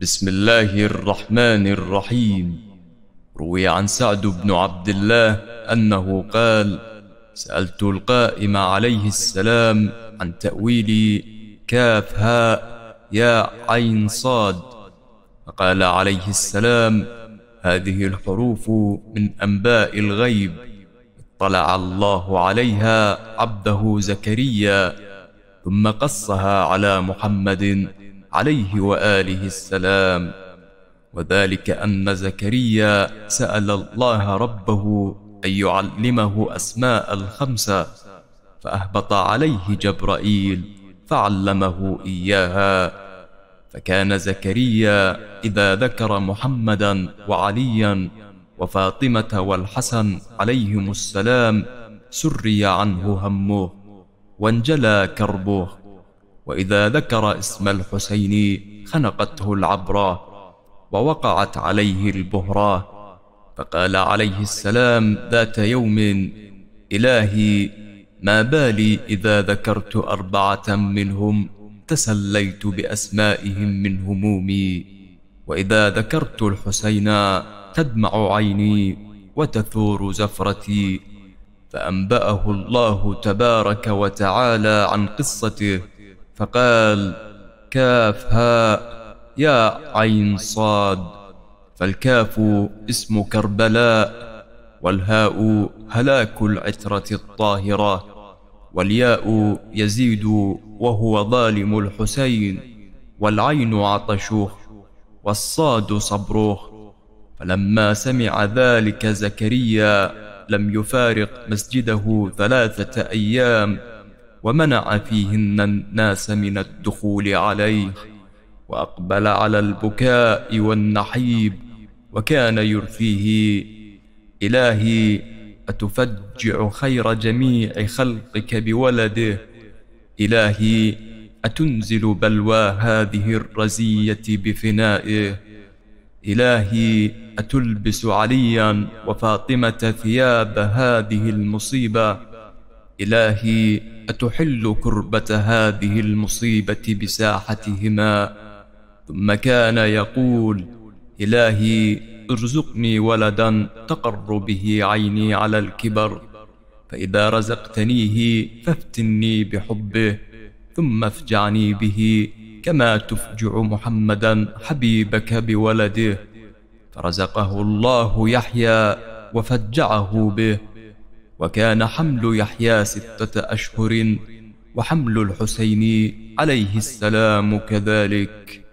بسم الله الرحمن الرحيم روي عن سعد بن عبد الله أنه قال سألت القائم عليه السلام عن تأويل كاف هاء يا عين صاد فقال عليه السلام هذه الحروف من أنباء الغيب اطلع الله عليها عبده زكريا ثم قصها على محمد عليه وآله السلام وذلك أن زكريا سأل الله ربه أن يعلمه أسماء الخمسة فأهبط عليه جبرائيل فعلمه إياها فكان زكريا إذا ذكر محمدا وعليا وفاطمة والحسن عليهم السلام سري عنه همه وانجلى كربه وإذا ذكر اسم الحسين خنقته العبرة ووقعت عليه البهرة فقال عليه السلام ذات يوم إلهي ما بالي إذا ذكرت أربعة منهم تسليت بأسمائهم من همومي وإذا ذكرت الحسين تدمع عيني وتثور زفرتي فأنبأه الله تبارك وتعالى عن قصته فقال كاف هاء يا عين صاد فالكاف اسم كربلاء والهاء هلاك العترة الطاهرة والياء يزيد وهو ظالم الحسين والعين عطشوه والصاد صبروه فلما سمع ذلك زكريا لم يفارق مسجده ثلاثة أيام ومنع فيهن الناس من الدخول عليه واقبل على البكاء والنحيب وكان يرثيه الهي اتفجع خير جميع خلقك بولده الهي اتنزل بلوى هذه الرزيه بفنائه الهي اتلبس عليا وفاطمه ثياب هذه المصيبه إلهي أتحل كربة هذه المصيبة بساحتهما ثم كان يقول إلهي ارزقني ولدا تقر به عيني على الكبر فإذا رزقتنيه فافتني بحبه ثم افجعني به كما تفجع محمدا حبيبك بولده فرزقه الله يحيى وفجعه به وكان حمل يحيى ستة أشهر وحمل الحسين عليه السلام كذلك